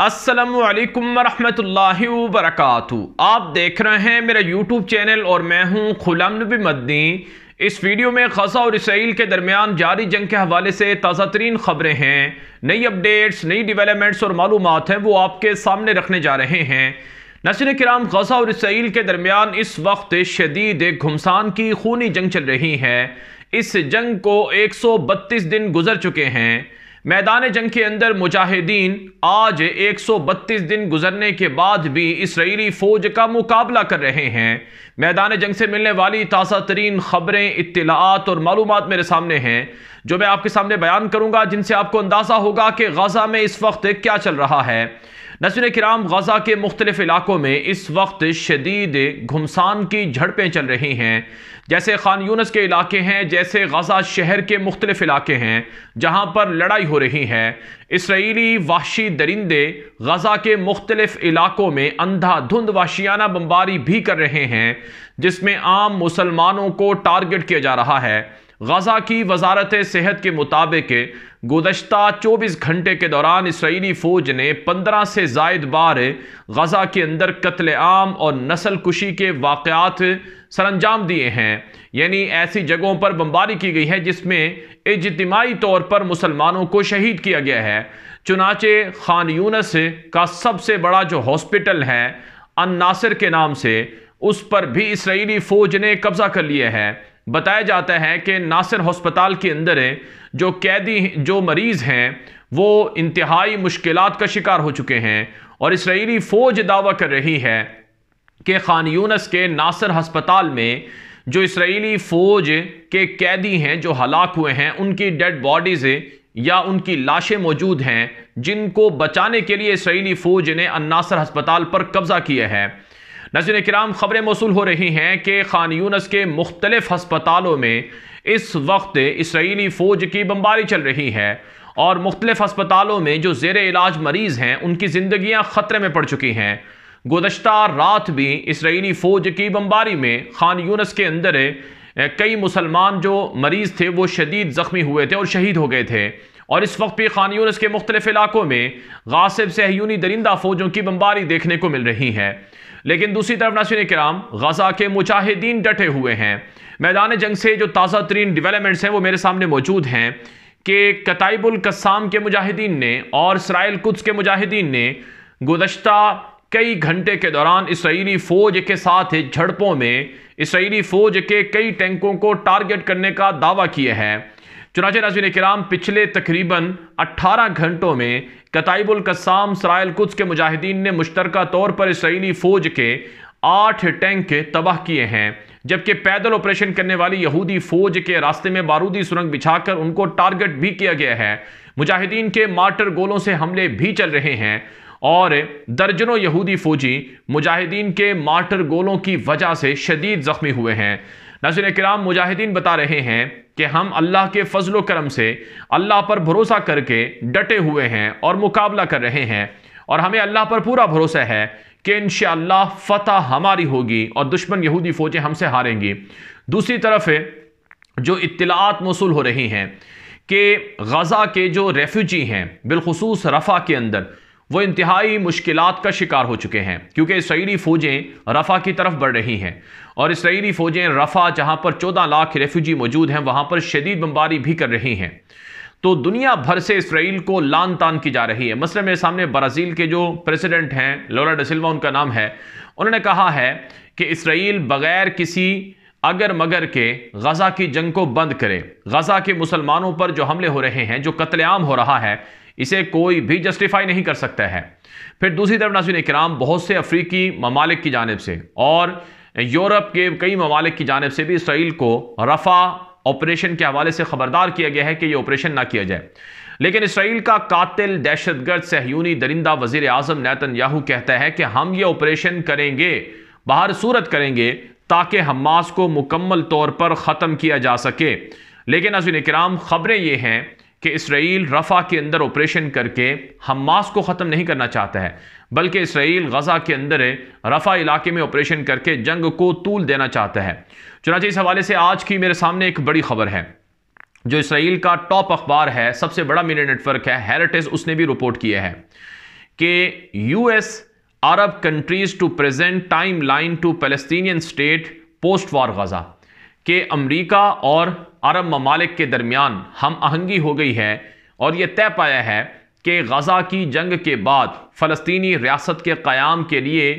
असलकम वरहमतुल्लाहि वबरकातु आप देख रहे हैं मेरा यूट्यूब चैनल और मैं हूं खुलाम नबी मदनी इस वीडियो में खसा और इसराइल के दरमियान जारी जंग के हवाले से ताज़ा तरीन खबरें हैं नई अपडेट्स नई डिवेलपमेंट्स और मालूम हैं वो आपके सामने रखने जा रहे हैं नसर कराम गजा और इसराइल के दरमियान इस वक्त शदीद एक घुमसान की खूनी जंग चल रही है इस जंग को एक सौ बत्तीस दिन गुजर चुके हैं मैदान जंग के अंदर मुजाहिदीन आज 132 दिन गुजरने के बाद भी इसराइली फौज का मुकाबला कर रहे हैं मैदान जंग से मिलने वाली ताज़ा तरीन खबरें इतलात और मालूम मेरे सामने हैं जो मैं आपके सामने बयान करूंगा जिनसे आपको अंदाज़ा होगा कि गजा में इस वक्त क्या चल रहा है नसर कराम गजा के मुख्तलिफ इलाकों में इस वक्त शदीद घमसान की झड़पें चल रही हैं जैसे खान यूनस के इलाके हैं जैसे गजा शहर के मुख्तलिफ इलाके हैं जहाँ पर लड़ाई हो रही है इसराइली वाशी दरिंदे गजा के मुख्तलिफ इलाकों में अंधाधुंध वाशियाना बम्बारी भी कर रहे हैं जिसमें आम मुसलमानों को टारगेट किया जा रहा है गजा की वजारत सेहत के मुताबिक गुजशत चौबीस घंटे के दौरान इसराइली फ़ौज ने पंद्रह से जायद बार गजा के अंदर कत्ल आम और नस्ल कुशी के वाक़ात सरंजाम दिए हैं यानी ऐसी जगहों पर बमबारी की गई है जिसमें इजतमाही तौर पर मुसलमानों को शहीद किया गया है चुनाचे खान यूनस का सबसे बड़ा जो हॉस्पिटल है अन के नाम से उस पर भी इसराइली फ़ौज ने कब्ज़ा कर लिया है बताया जाता है कि नासिर हस्पताल के अंदर जो कैदी जो मरीज़ हैं वो इंतहाई मुश्किल का शिकार हो चुके हैं और इसराइली फ़ौज दावा कर रही है कि खान यूनस के नासिर हस्पताल में जो इसराइली फ़ौज के कैदी हैं जो हलाक हुए हैं उनकी डेड बॉडीज़ या उनकी लाशें मौजूद हैं जिनको बचाने के लिए इसराइली फ़ौज ने अन्नासर हस्पताल पर कब्ज़ा किया है नजर कराम खबरें मौसू हो रही हैं कि खान यूनस के मुख्तलिफ हस्पतालों में इस वक्त इसराइली फ़ौज की बम्बारी चल रही है और मुख्तलिफ हस्पतालों में जो जेर इलाज मरीज़ हैं उनकी ज़िंदगियाँ ख़तरे में पड़ चुकी हैं गुजशत रात भी इसराइली फ़ौज की बम्बारी में खान यूनस के अंदर कई मुसलमान जो मरीज़ थे वो शदीद ज़ख्मी हुए थे और शहीद हो गए थे और इस वक्त भी खान यूनस के मुख्तलिफ इलाकों में गासिब सहयूनी दरिंदा फ़ौजों की बम्बारी देखने को मिल रही है लेकिन दूसरी तरफ नासिन कराम गजा के मुजाहिदीन डटे हुए हैं मैदान जंग से जो ताज़ा तरीन डिवेलपमेंट्स हैं वो मेरे सामने मौजूद हैं कि कताइबुल कसाम के मुजाहिदीन ने और इसराइल कुछ के मुजाहिदीन ने गुजशत कई घंटे के दौरान इसराइली फ़ौज के साथ झड़पों में इसराइली फ़ौज के कई टैंकों को टारगेट करने का दावा किया है चुनाच नाजिन कराम पिछले तकरीबन 18 घंटों में कसाम सरायल कुछ के मुजाहिदीन ने मुश्तर तौर पर इसराइली फ़ौज के आठ टैंक तबाह किए हैं जबकि पैदल ऑपरेशन करने वाली यहूदी फ़ौज के रास्ते में बारूदी सुरंग बिछाकर उनको टारगेट भी किया गया है मुजाहिदीन के मार्टर गोलों से हमले भी चल रहे हैं और दर्जनों यहूदी फौजी मुजाहिदीन के मार्टर गोलों की वजह से शदीद जख्मी हुए हैं नजर कराम मुजाहिदीन बता रहे हैं कि हम अल्लाह के फजल करम से अल्लाह पर भरोसा करके डटे हुए हैं और मुकाबला कर रहे हैं और हमें अल्लाह पर पूरा भरोसा है कि इन फतः हमारी होगी और दुश्मन यहूदी फ़ौजें हमसे हारेंगी दूसरी तरफ है जो इतलात मौसू हो रही हैं कि गज़ा के जो रेफ्यूजी हैं बिलखसूस रफ़ा के अंदर वो इंतहाई मुश्किल का शिकार हो चुके हैं क्योंकि इसराइली फ़ौजें रफ़ा की तरफ बढ़ रही हैं और इसराइली फ़ौजें रफ़ा जहाँ पर चौदह लाख रेफ्यूजी मौजूद हैं वहाँ पर शदीद बम्बारी भी कर रही हैं तो दुनिया भर से इसराइल को लान तान की जा रही है मसले मेरे सामने ब्राज़ील के जो प्रेसिडेंट हैं लोरा डसिल्वा उनका नाम है उन्होंने कहा है कि इसराइल बग़ैर किसी अगर मगर के गज़ा की जंग को बंद करे गज़ा के मुसलमानों पर जो हमले हो रहे हैं जो कत्लेआम हो रहा है इसे कोई भी जस्टिफाई नहीं कर सकता है फिर दूसरी तरफ नाजिन कराम बहुत से अफ्रीकी ममालिक की जानब से और यूरोप के कई ममालिक की जानब से भी इसराइल को रफ़ा ऑपरेशन के हवाले से ख़बरदार किया गया है कि यह ऑपरेशन ना किया जाए लेकिन इसराइल का कातिल दहशतगर्द सहयूनी दरिंदा वजीर आजम नैतन याहू कहता है कि हम ये ऑपरेशन करेंगे बाहर सूरत करेंगे ताकि हमास को मुकम्मल तौर पर ख़त्म किया जा सके लेकिन अजुन कराम ख़बरें ये हैं कि इसराइल रफ़ा के अंदर ऑपरेशन करके हमास को ख़त्म नहीं करना चाहता है बल्कि इसराइल गज़ा के अंदर रफ़ा इलाके में ऑपरेशन करके जंग को तूल देना चाहता है चुनाचे इस हवाले से आज की मेरे सामने एक बड़ी खबर है जो इसराइल का टॉप अखबार है सबसे बड़ा मीडिया नेटवर्क है हेरिटेज उसने भी रिपोर्ट किया है कि US Arab countries to present time line to Palestinian state post war Gaza कि अमरीका और अरब ममालिक के दरमियान हम आहंगी हो गई है और ये तय पाया है कि गज़ा की जंग के बाद फ़लस्तनी रियासत के क़्याम के लिए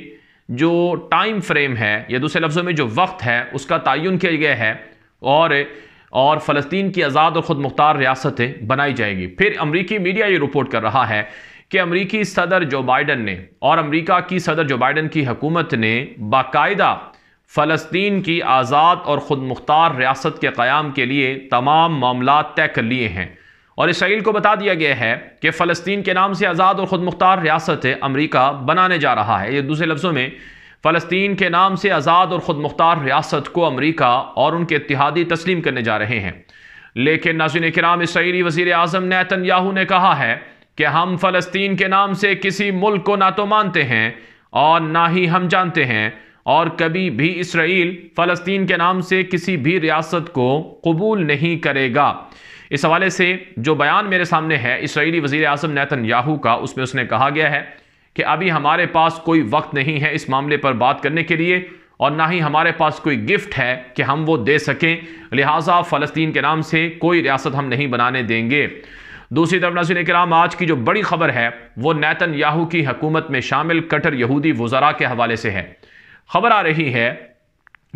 जो टाइम फ्रेम है या दूसरे लफ्ज़ों में जो वक्त है उसका तयन किया गया है और और फ़लस्तीन की आज़ाद और ख़ुद मुख्तार रियासतें बनाई जाएगी फिर अमरीकी मीडिया ये रिपोर्ट कर रहा है कि अमरीकी सदर जो बाइडन ने और अमरीका की सदर जो बाइडन की हकूमत ने बाकायदा फ़लस्तीन की आज़ाद और ख़ुद मुख्तार रियासत के क़्याम के लिए तमाम मामला तय कर लिए हैं और इसराइल को बता दिया गया है कि फ़लस्तीन के नाम से आज़ाद और ख़ुद मुख्तार रियासत अमरीका बनाने जा रहा है ये दूसरे लफ्ज़ों में फ़लस्तीन के नाम से आज़ाद और ख़ुद मुख्तार रियासत को अमरीका और उनके इतिहादी तस्लीम करने जा रहे हैं लेकिन नाजिन कराम इसराइली वजीर अजम नैतन याहू ने कहा है कि हम फ़लस्तीन के नाम से किसी मुल्क को ना तो मानते हैं और ना ही हम जानते हैं और कभी भी इसराइल फ़लस्तीन के नाम से किसी भी रियासत को कबूल नहीं करेगा इस हवाले से जो बयान मेरे सामने है इसराइली वज़ी अजम नैतन याहू का उसमें उसने कहा गया है कि अभी हमारे पास कोई वक्त नहीं है इस मामले पर बात करने के लिए और ना ही हमारे पास कोई गिफ्ट है कि हम वो दे सकें लिहाजा फ़लस्तीन के नाम से कोई रियासत हम नहीं बनाने देंगे दूसरी तरफ नज़र कराम आज की जो बड़ी खबर है वो नैतन याहू की हकूमत में शामिल कटर यहूदी वज़रा के हवाले से है खबर आ रही है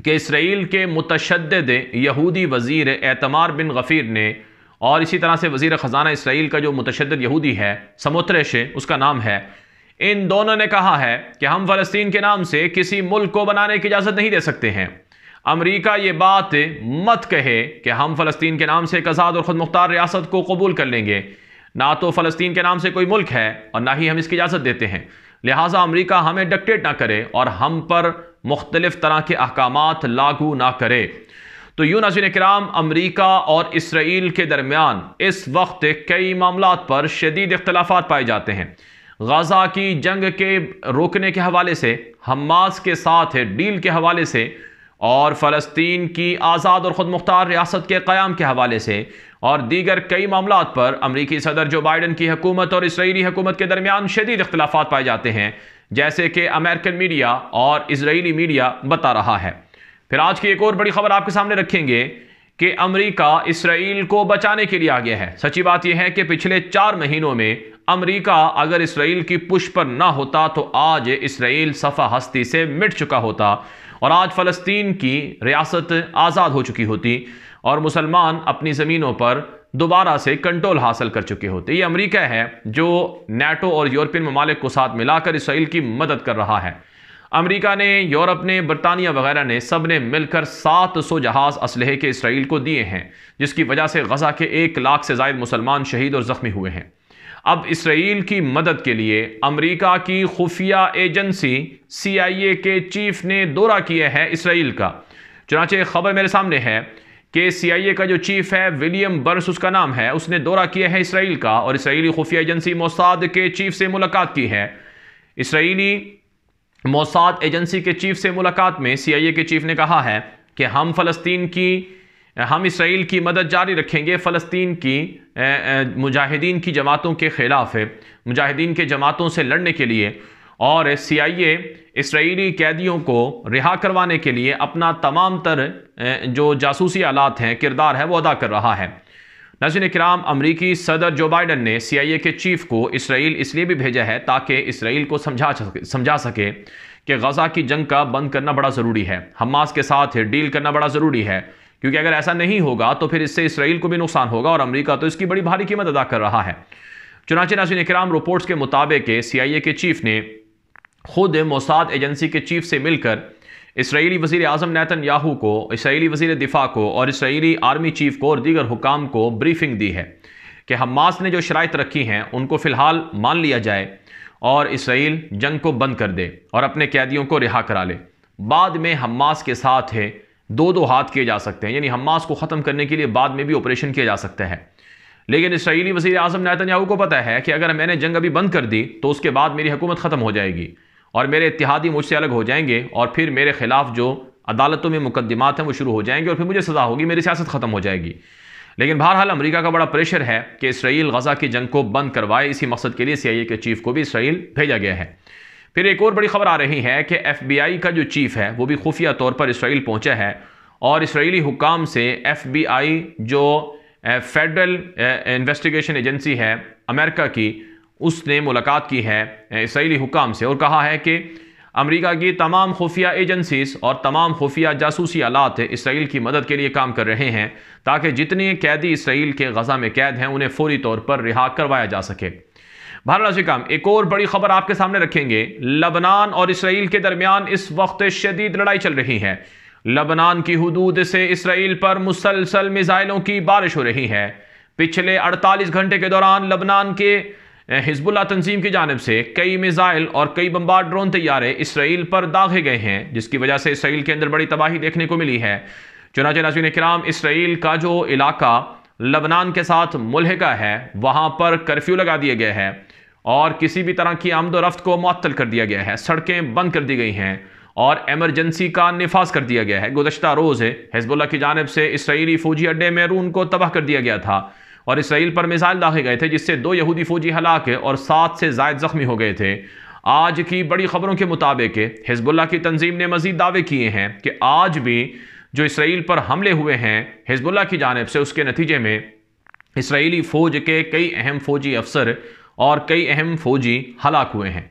कि इसराइल के मुतशद यहूदी वज़ीर एतमार बिन गफ़ीर ने और इसी तरह से वजीर ख़जाना इसराइल का जो मुतशद यहूदी है समोत्रश उसका नाम है इन दोनों ने कहा है कि हम फ़लस्तीन के नाम से किसी मुल्क को बनाने की इजाज़त नहीं दे सकते हैं अमरीका ये बात मत कहे कि हम फ़लस्तीन के नाम से एक आज़ाद और ख़ुद मुख्तार रियासत को कबूल कर लेंगे ना तो फ़लस्तीन के नाम से कोई मुल्क है और ना ही हम इसकी इजाज़त देते हैं लिहाजा अमरीका हमें डिक्टेट ना करे और हम पर मुख्तलिफ़ तरह के अहकाम लागू ना करे तो यू नजर कराम अमरीका और इसराइल के दरमियान इस वक्त कई मामला पर शदीद इख्तलाफा पाए जाते हैं गजा की जंग के रोकने के हवाले से हमास के साथ डील के हवाले से और फ़लस्तीन की आज़ाद और ख़ुद मुख्तार रियासत के क़्याम के हवाले से और दीगर कई मामला पर अमरीकी सदर जो बाइडन की हकूमत और इसराइली हकूमत के दरमियान शदीद अख्तिलाफ पाए जाते हैं जैसे कि अमेरिकन मीडिया और इसराइली मीडिया बता रहा है फिर आज की एक और बड़ी खबर आपके सामने रखेंगे कि अमरीका इसराइल को बचाने के लिए आ गया है सच्ची बात यह है कि पिछले चार महीनों में अमरीका अगर इसराइल की पुश पर ना होता तो आज इसराइल सफा हस्ती से मिट चुका होता और आज फ़लस्तीन की रियासत आज़ाद हो चुकी होती और मुसलमान अपनी ज़मीनों पर दोबारा से कंट्रोल हासिल कर चुके होते ये अमेरिका है जो नेटो और यूरोपियन ममालिक को साथ मिलाकर इसराइल की मदद कर रहा है अमेरिका ने यूरोप ने बरतानिया वगैरह ने सब ने मिलकर 700 जहाज़ असलहे के इसराइल को दिए हैं जिसकी वजह से गजा के एक लाख से जायद मुसलमान शहीद और ज़ख्मी हुए हैं अब इसराइल की मदद के लिए अमेरिका की खुफिया एजेंसी सीआईए के चीफ ने दौरा किया है इसराइल का चुनाचे खबर मेरे सामने है कि सीआईए का जो चीफ है विलियम बर्स उसका नाम है उसने दौरा किया है इसराइल का और इसराइली खुफिया एजेंसी मोसाद के चीफ से मुलाकात की है इसराइली मोसाद एजेंसी के चीफ से मुलाकात में सीआईए के चीफ ने कहा है कि हम फलस्तीन की हम इसराइल की मदद जारी रखेंगे फ़लस्तीन की मुजाहिदीन की जमातों के ख़िलाफ़ है मुजाहिदीन के जमातों से लड़ने के लिए और सी आई ए इसराइली कैदियों को रिहा करवाने के लिए अपना तमाम तर जो जासूसी आलात हैं किरदार है वो अदा कर रहा है नजर कराम अमरीकी सदर जो बाइडन ने सी आई ए के चीफ को इसराइल इसलिए भी भेजा है ताकि इसराइल को समझा समझा सके कि गज़ा की जंग का बंद करना बड़ा ज़रूरी है हमास के साथ डील करना बड़ा ज़रूरी है क्योंकि अगर ऐसा नहीं होगा तो फिर इससे इसराइल को भी नुकसान होगा और अमरीका तो इसकी बड़ी भारी कीमत अदा कर रहा है चुनाचे नासिन कराम रिपोर्ट्स के मुताबिक सीआईए के चीफ ने खुद मोसाद एजेंसी के चीफ से मिलकर इसराइली वजीर आजम नैतन याहू को इसराइली वजीर दिफा को और इसराइली आर्मी चीफ को और दीगर हुकाम को ब्रीफिंग दी है कि हमास ने जो शरात रखी हैं उनको फ़िलहाल मान लिया जाए और इसराइल जंग को बंद कर दे और अपने कैदियों को रिहा करा ले बाद में हमास के साथ है दो दो हाथ किए जा सकते हैं यानी हमास को ख़त्म करने के लिए बाद में भी ऑपरेशन किया जा सकता है लेकिन इसराइली वजी अजम नैतन्याहू को पता है कि अगर मैंने जंग अभी बंद कर दी तो उसके बाद मेरी हुकूमत ख़त्म हो जाएगी और मेरे इतिहादी मुझसे अलग हो जाएंगे और फिर मेरे खिलाफ जो अदालतों में मुकदमात हैं वो शुरू हो जाएंगे और फिर मुझे सज़ा होगी मेरी सियासत ख़त्म हो जाएगी लेकिन बहरहाल अमरीका का बड़ा प्रेशर है कि इसराइल गज़ा की जंग को बंद करवाए इसी मकसद के लिए सी आई ए के चीफ को भी इसराइल भेजा गया है फिर एक और बड़ी खबर आ रही है कि एफबीआई का जो चीफ है वो भी खुफिया तौर पर इसराइल पहुंचा है और इसराइली हुकाम से एफबीआई जो फेडरल इन्वेस्टिगेशन एजेंसी है अमेरिका की उसने मुलाकात की है इसराइली हुकाम से और कहा है कि अमेरिका की तमाम खुफिया एजेंसीज और तमाम खुफिया जासूसी आलात इसराइल की मदद के लिए काम कर रहे हैं ताकि जितने कैदी इसराइल के गजा में कैद हैं उन्हें फौरी तौर पर रिहा करवाया जा सके भारत काम एक और बड़ी खबर आपके सामने रखेंगे लबनान और इसराइल के दरमियान इस वक्त शदीद लड़ाई चल रही है लबनान की हदूद से इसराइल पर मुसलसल मिज़ाइलों की बारिश हो रही है पिछले 48 घंटे के दौरान लबनान के हिजबुल्ला तंजीम की जानब से कई मिज़ाइल और कई बम्बार ड्रोन तैयारे इसराइल पर दागे गए हैं जिसकी वजह से इसराइल के अंदर बड़ी तबाही देखने को मिली है चुनाच नाजीन कराम इसराइल का जो इलाका लबनान के साथ मुलहका है वहां पर कर्फ्यू लगा दिया गया है और किसी भी तरह की आमदोरफ्त रफ्त को मअतल कर दिया गया है सड़कें बंद कर दी गई हैं और एमरजेंसी का नफाज कर दिया गया है गुजशत रोज़ हिजबुल्ला की जानब से इसराइली फ़ौजी अड्डे में रून को तबाह कर दिया गया था और इसराइल पर मिसाइल दागे गए थे जिससे दो यहूदी फ़ौजी हलाक और सात से जायद ज़ख्मी हो गए थे आज की बड़ी खबरों के मुताबिक हिजबुल्ला की तंजीम ने मजीद दावे किए हैं कि आज भी जो इसराइल पर हमले हुए हैं हिजबुल्ला की जानब से उसके नतीजे में इसराइली फ़ौज के कई अहम फ़ौजी अफसर और कई अहम फ़ौजी हलाक हुए हैं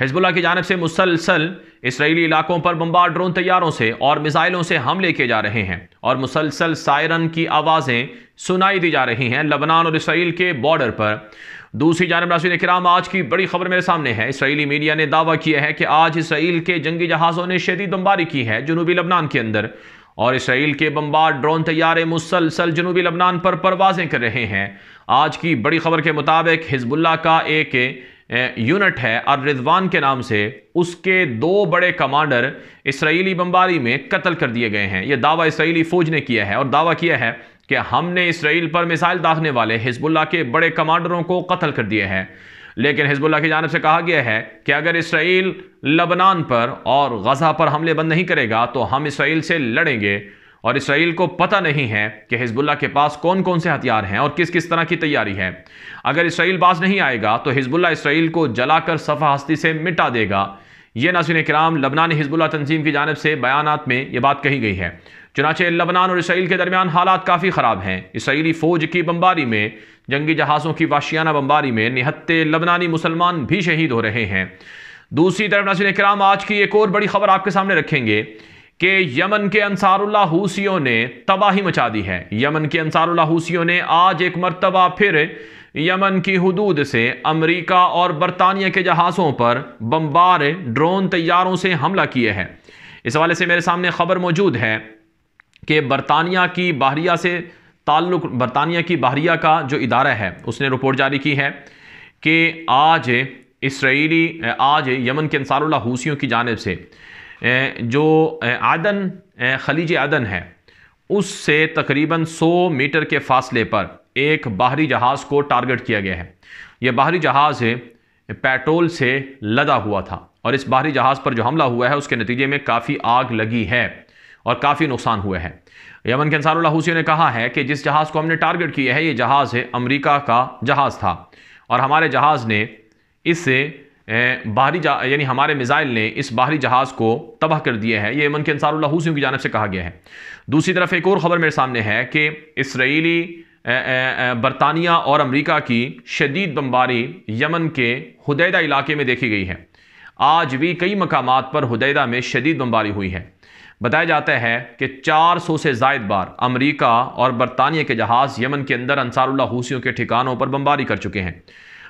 हिजबुल्ला की जानब से मुसलसल इसराइली इलाकों पर बम्बार ड्रोन तैयारों से और मिसाइलों से हमले किए जा रहे हैं और मुसलसल सायरन की आवाज़ें सुनाई दी जा रही हैं लबनान और इसराइल के बॉर्डर पर दूसरी जानब नासिन कराम आज की बड़ी खबर मेरे सामने है इसराइली मीडिया ने दावा किया है कि आज इसराइल के जंगी जहाज़ों ने शदीद बम्बारी की है जनूबी लबनान के अंदर और इसराइल के बम्बार ड्रोन तैयारे मुसलसल जनूबी लबनान पर परवाजें कर रहे हैं आज की बड़ी खबर के मुताबिक हिजबुल्ला का एक यूनिट है अर रिजवान के नाम से उसके दो बड़े कमांडर इसराइली बम्बारी में कत्ल कर दिए गए हैं यह दावा इसराइली फ़ौज ने किया है और दावा किया है कि हमने इसराइल पर मिसाइल दागने वाले हिजबुल्ला के बड़े कमांडरों को कत्ल कर दिए हैं लेकिन हिजबुल्ला की जानब से कहा गया है कि अगर इसराइल लबनान पर और गजा पर हमले बंद नहीं करेगा तो हम इसराइल से लड़ेंगे और इसराइल को पता नहीं है कि हिजबुल्ला के पास कौन कौन से हथियार हैं और किस किस तरह की तैयारी है अगर इसराइल बाज नहीं आएगा तो हिजबुल्ला इसराइल को जलाकर सफ़ा हस्ती से मिटा देगा यह नासिन कराम लबनानी हिजबुल्ला तंजीम की जानब से बयान में यह बात कही गई है चुनाचे लबनान और इसराइल के दरमियान हालात काफ़ी ख़राब हैं इसराइली फ़ौज की बमबारी में जंगी जहाज़ों की वाशियाना बम्बारी में निहत्ते लबनानी मुसलमान भी शहीद हो रहे हैं दूसरी तरफ नासिन कराम आज की एक और बड़ी खबर आपके सामने रखेंगे कि यमन के अंसारुल्ला हूसियों ने तबाही मचा दी है यमन के अंसारुल्ला हूसियों ने आज एक मरतबा फिर यमन की हदूद से अमरीका और बरतानिया के जहाज़ों पर बम्बार ड्रोन तैयारों से हमला किए हैं इस हवाले से मेरे सामने खबर मौजूद है कि बरतानिया की बहरिया से ताल्लुक बरतानिया की बहरिया का जो इदारा है उसने रिपोर्ट जारी की है कि आज इसराइली आज यमन के अंसारुल्ला हूसियों की जानब से जो आदन खलीज आदन है उससे तकरीबन 100 मीटर के फासले पर एक बाहरी जहाज़ को टारगेट किया गया है यह बाहरी जहाज़ पेट्रोल से लदा हुआ था और इस बाहरी जहाज़ पर जो हमला हुआ है उसके नतीजे में काफ़ी आग लगी है और काफ़ी नुकसान हुए हैं यमन के अंसारुल्ला हूसियों ने कहा है कि जिस जहाज़ को हमने टारगेट किया है ये जहाज़ है अमरीका का जहाज़ था और हमारे जहाज़ ने इससे बाहरी यानी हमारे मिज़ाइल ने इस बाहरी जहाज़ को तबाह कर दिया है ये यमन के अंसारुल्ला हूसियों की जानब से कहा गया है दूसरी तरफ एक और ख़बर मेरे सामने है कि इसराइली बरतानिया और अमरीका की शदीद बमबारी यमन के हदैदा इलाके में देखी गई है आज भी कई मकाम पर हदैदा में शदीद बमबारी हुई है बताया जाता है कि 400 से जायद बार अमेरिका और बरतानिया के जहाज़ यमन के अंदर अंसारुल्ला हूसियों के ठिकानों पर बमबारी कर चुके हैं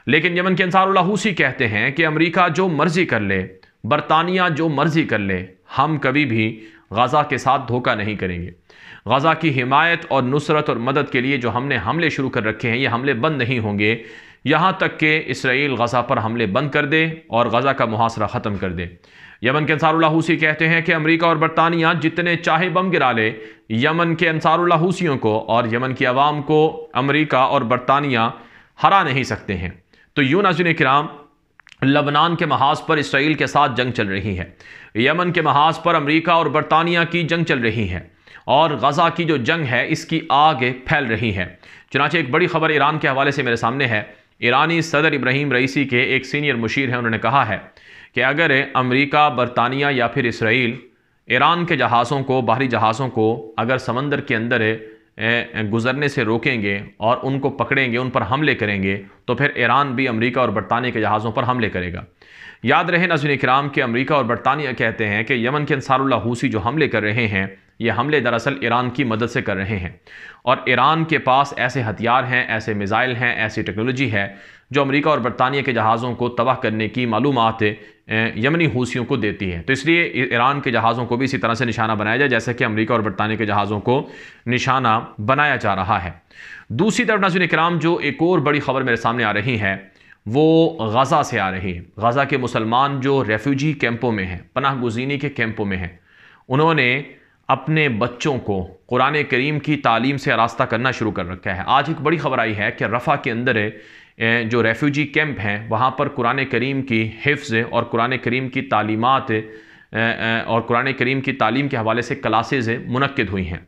लेकिन यमन के अंसारुल्ला हूसी कहते हैं कि अमेरिका जो मर्ज़ी कर ले बरतानिया जो मर्ज़ी कर ले हम कभी भी गज़ा के साथ धोखा नहीं करेंगे गज़ा की हिमायत और नुसरत और मदद के लिए जो हमने हमले शुरू कर रखे हैं ये हमले बंद नहीं होंगे यहाँ तक कि इसराइल गज़ा पर हमले बंद कर दे और गज़ा का मुहासरा ख़त्म कर दे यमन के अंसारूलाहूसी कहते हैं कि अमरीका और बरतानिया जितने चाहे बम गिरा ले यमन के अंसारूलाहूसियों को और यमन की आवाम को अमरीका और बरतानिया हरा नहीं सकते हैं तो यू नाजिन कराम लबनान के महाज पर इसराइल के साथ जंग चल रही है यमन के महाज पर अमरीका और बरतानिया की जंग चल रही है और गज़ा की जो जंग है इसकी आग फैल रही है चुनाचे एक बड़ी खबर ईरान के हवाले से मेरे सामने है ईरानी सदर इब्राहिम रईसी के एक सीनियर मुशीर हैं उन्होंने कहा है कि अगर अमेरिका बरतानिया या फिर इसराइल ईरान के जहाज़ों को बाहरी जहाज़ों को अगर समंदर के अंदर गुजरने से रोकेंगे और उनको पकड़ेंगे उन पर हमले करेंगे तो फिर ईरान भी अमेरिका और बरतानिया के जहाज़ों पर हमले करेगा याद रहे नजर कराम कि अमेरिका और बरतानिया कहते हैं कि यमन के अंसारुल्ला जो हमले कर रहे हैं ये हमले दरअसल ईरान की मदद से कर रहे हैं और ईरान के पास ऐसे हथियार हैं ऐसे मिज़ाइल हैं ऐसी टेक्नोलॉजी है जो अमेरिका और बरतानिया के जहाज़ों को तबाह करने की मालूम यमनी हूसियों को देती है तो इसलिए ईरान के जहाज़ों को भी इसी तरह से निशाना बनाया जाए जैसे कि अमेरिका और बरतानिया के जहाज़ों को निशाना बनाया जा रहा है दूसरी तरफ नाजुन कराम जो एक और बड़ी खबर मेरे सामने आ रही है वो गज़ा से आ रही है गज़ा के मुसलमान जो रेफ्यूजी कैंपों में हैं पनाह गुजीनी के कैंपों में हैं उन्होंने अपने बच्चों को कुरान करीम की तालीम से रास्ता करना शुरू कर रखा है आज एक बड़ी खबर आई है कि रफ़ा के अंदर जो रेफ्यूजी कैंप हैं वहाँ पर कुरान करीम की हिफ्ज़ और कुरान करीम की तालीमत और कुरान करीम की तालीम के हवाले से क्लासेज़ मनकद हुई हैं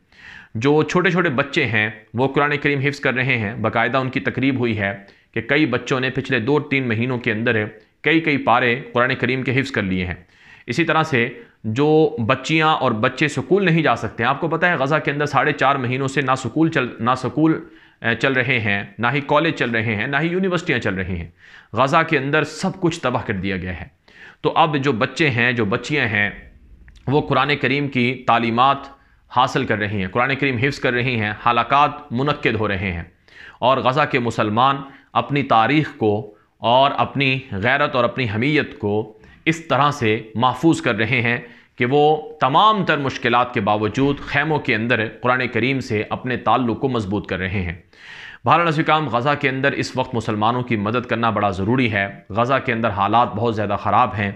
जो छोटे छोटे बच्चे हैं वो कुरान करीम हिफ्ज़ कर रहे हैं बाकायदा उनकी तकरीब हुई है कि कई बच्चों ने पिछले दो तीन महीनों के अंदर कई कई पारे कुरान करीम के हिफ्ज़ कर लिए हैं इसी तरह से जो बच्चियाँ और बच्चे स्कूल नहीं जा सकते आपको पता है गज़ा के अंदर साढ़े चार महीनों से ना स्कूल चल ना स्कूल चल रहे हैं ना ही कॉलेज चल रहे हैं ना ही यूनिवर्सिटियाँ चल रही हैं गज़ा के अंदर सब कुछ तबाह कर दिया गया है तो अब जो बच्चे हैं जो बच्चियाँ हैं वो कुरान करीम की तालीमत हासिल कर रही हैं कुरान करीम हिफ्स कर रही हैं हालात मनक़द हो रहे हैं और गज़ा के मुसलमान अपनी तारीख़ को और अपनी गैरत और अपनी हमीयत को इस तरह से महफूज कर रहे हैं कि वो तमाम तर मुश्किल के बावजूद खैमों के अंदर कुरान करीम से अपने ताल्लुक़ को मजबूत कर रहे हैं भारत काम गज़ा के अंदर इस वक्त मुसलमानों की मदद करना बड़ा ज़रूरी है गज़ा के अंदर हालात बहुत ज़्यादा ख़राब हैं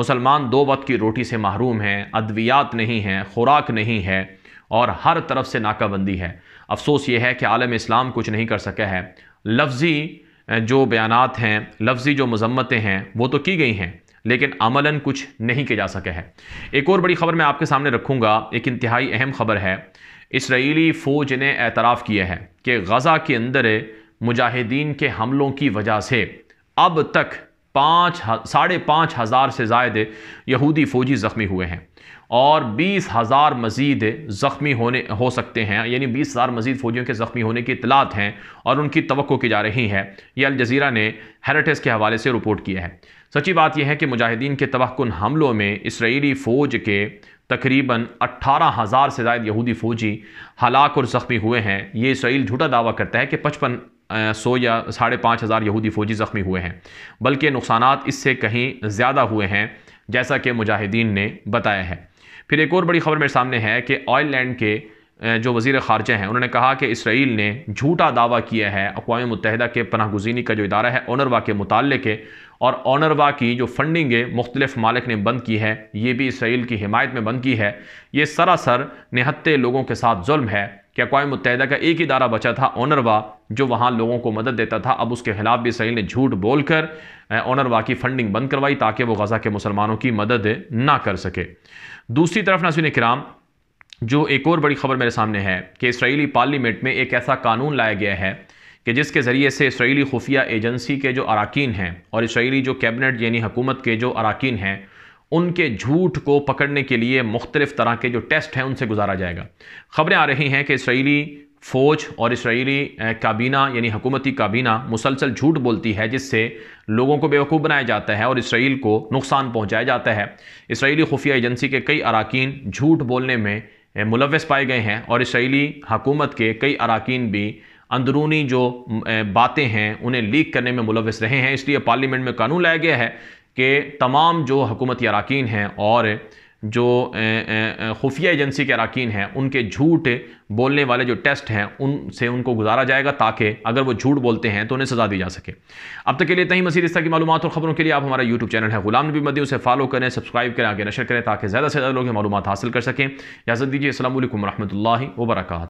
मुसलमान दो वक्त की रोटी से महरूम हैं अद्वियात नहीं हैं खुराक नहीं है और हर तरफ से नाकाबंदी है अफसोस ये है कि आलम इस्लाम कुछ नहीं कर सका है लफ्ज़ी जो बयान हैं लफ्ज़ी जो मजम्मतें हैं वो तो की गई हैं लेकिन अमलन कुछ नहीं किया जा सके हैं एक और बड़ी खबर मैं आपके सामने रखूंगा एक इंतहाई अहम खबर है इसराइली फ़ौज ने एतराफ़ किया है कि गज़ा के अंदर मुजाहिदीन के हमलों की वजह से अब तक पाँच साढ़े पाँच हज़ार से ज़ायद यहूदी फ़ौजी ज़ख्मी हुए हैं और बीस हज़ार मज़ीद ज़ख्मी होने हो सकते हैं यानी बीस हज़ार मज़ीद फ़ौजियों के ज़ख्मी होने की इतलात हैं और उनकी तो की जा रही है यह जज़ीरा ने हेरिटेज के हवाले से रिपोर्ट किया है सच्ची बात यह है कि मुजाहिदीन के तबाहकुन हमलों में इसराइली फ़ौज के तकरीबन अट्ठारह हज़ार से ज़ायद यहूदी फ़ौजी हलाक और ज़ख्मी हुए हैं ये इसराइल झूठा दावा करता है कि पचपन सौ या साढ़े पाँच हज़ार यहूदी फ़ौजी ज़ख्मी हुए हैं बल्कि नुकसान इससे कहीं ज़्यादा हुए हैं जैसा कि मुजाहिदीन ने बताया है फिर एक और बड़ी खबर मेरे सामने है कि ऑयल लैंड के जो वजीर ख़ारजा हैं उन्होंने कहा कि इसराइल ने झूठा दावा किया है अकवा मुतहदा के पनाह गुजीनी का जो इदारा है ओनरवा के मुतल के और ओनरवा की जो फंडिंग है मुख्तलिफ मालिक ने बंद की है ये भी इसराइल की हिमायत में बंद की है ये सरासर निहत्ते लोगों के साथ जुल्म है कि अकवा मुतहदा का एक इदारा बचा था ओनरवा जो वहाँ लोगों को मदद देता था अब उसके खिलाफ भी इसराइल ने झूठ बोलकर ओनरवा की फंडिंग बंद करवाई ताकि वह गज़ा के मुसलमानों की मदद ना कर सके दूसरी तरफ नासिन कराम जो एक और बड़ी खबर मेरे सामने है कि इसराइली पार्लियामेंट में एक ऐसा कानून लाया गया है कि जिसके ज़रिए से इसराइली खुफिया एजेंसी के जो अरकान हैं और इसराइली जो कैबिनेट यानी हुकूमत के जो अरकान हैं उनके झूठ को पकड़ने के लिए मुख्तलिफ तरह के जो टेस्ट हैं उनसे गुजारा जाएगा खबरें आ रही हैं कि इसराइली फ़ौज और इसराइली काबीना यानी हकूमती काबीना मुसलसल झूठ बोलती है जिससे लोगों को बेवकूफ़ बनाया जाता है और इसराइल को नुकसान पहुँचाया जाता है इसराइली खुफिया एजेंसी के कई अरकान झूठ बोलने में मुलवस पाए गए हैं और इसराइली हकूमत के कई अरकान भी अंदरूनी जो बातें हैं उन्हें लीक करने में मुलवस रहे हैं इसलिए पार्लियामेंट में कानून लाया गया है कि तमाम जो हकूमती अरकान हैं और जो खुफिया एजेंसी के अरकान हैं उनके झूठ बोलने वाले जो टेस्ट हैं उनसे उनको गुजारा जाएगा ताकि अगर वो झूठ बोलते हैं तो उन्हें सजा दी जा सके अब तक के लिए तीन मसीद इस तरह की मालूम और खबरों के लिए आप हमारा यूट्यूब चैनल है गुलाम नबी मदी उसे फॉलो करें सब्सक्राइब करें आगे नशर करें ताकि ज़्यादा से ज़्यादा लोग मालूम हासिल कर सकें इजाज़त दीजिए असल वरहमल वर्क